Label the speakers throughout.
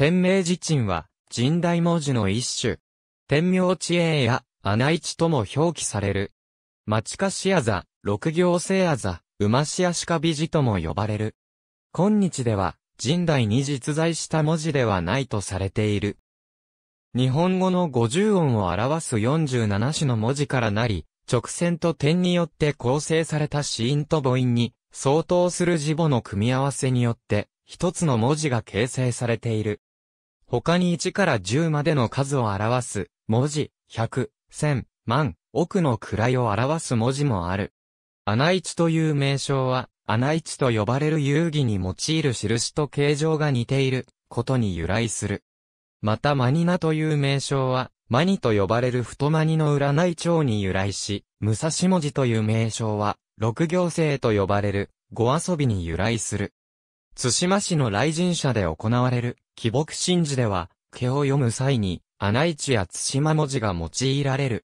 Speaker 1: 天明寺鎮は、神代文字の一種。天明地営や、穴市とも表記される。町菓子あざ、六行星あざ、馬し足か美字とも呼ばれる。今日では、神代に実在した文字ではないとされている。日本語の五十音を表す四十七種の文字からなり、直線と点によって構成された子音と母音に相当する字母の組み合わせによって、一つの文字が形成されている。他に1から10までの数を表す文字、100、1000、万、億の位を表す文字もある。穴市という名称は、穴市と呼ばれる遊戯に用いる印と形状が似ていることに由来する。またマニナという名称は、マニと呼ばれる太マニの占い帳に由来し、武蔵文字という名称は、六行星と呼ばれる、ご遊びに由来する。津島市の来人者で行われる、木木神事では、毛を読む際に、穴市や対馬文字が用いられる。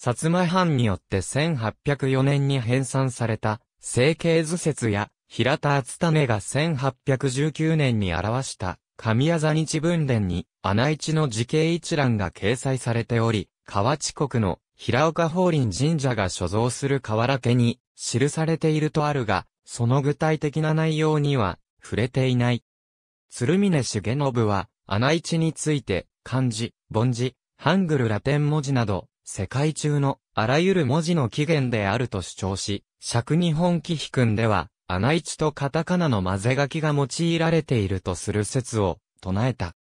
Speaker 1: 薩摩藩によって1804年に編纂された、整形図説や、平田厚種が1819年に表した、神谷座日分伝に、穴市の時系一覧が掲載されており、河内国の平岡法輪神社が所蔵する河原家に記されているとあるが、その具体的な内容には触れていない。鶴峰重信は、穴市について、漢字、梵字、ハングルラテン文字など、世界中のあらゆる文字の起源であると主張し、釈日本紀碑君では、穴市とカタカナの混ぜ書きが用いられているとする説を唱えた。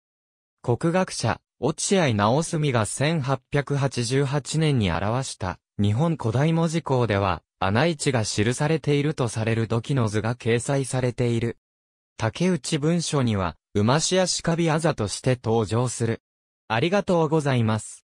Speaker 1: 国学者、落合直澄が1888年に表した日本古代文字工では、穴市が記されているとされる土器の図が掲載されている。竹内文書には、馬氏や鹿火あざとして登場する。ありがとうございます。